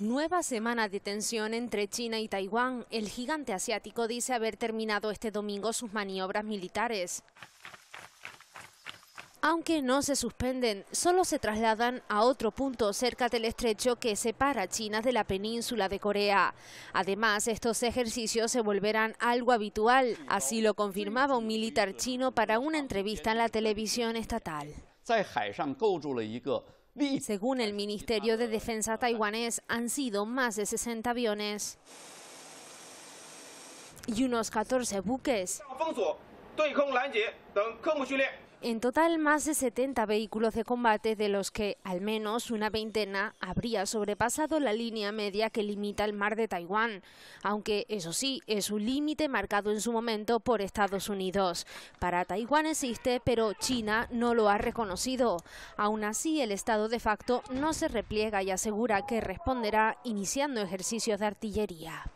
Nueva semana de tensión entre China y Taiwán. El gigante asiático dice haber terminado este domingo sus maniobras militares. Aunque no se suspenden, solo se trasladan a otro punto cerca del estrecho que separa China de la península de Corea. Además, estos ejercicios se volverán algo habitual, así lo confirmaba un militar chino para una entrevista en la televisión estatal. Según el Ministerio de Defensa taiwanés, han sido más de 60 aviones y unos 14 buques. En total, más de 70 vehículos de combate, de los que al menos una veintena habría sobrepasado la línea media que limita el mar de Taiwán, aunque eso sí, es un límite marcado en su momento por Estados Unidos. Para Taiwán existe, pero China no lo ha reconocido. Aún así, el Estado de facto no se repliega y asegura que responderá iniciando ejercicios de artillería.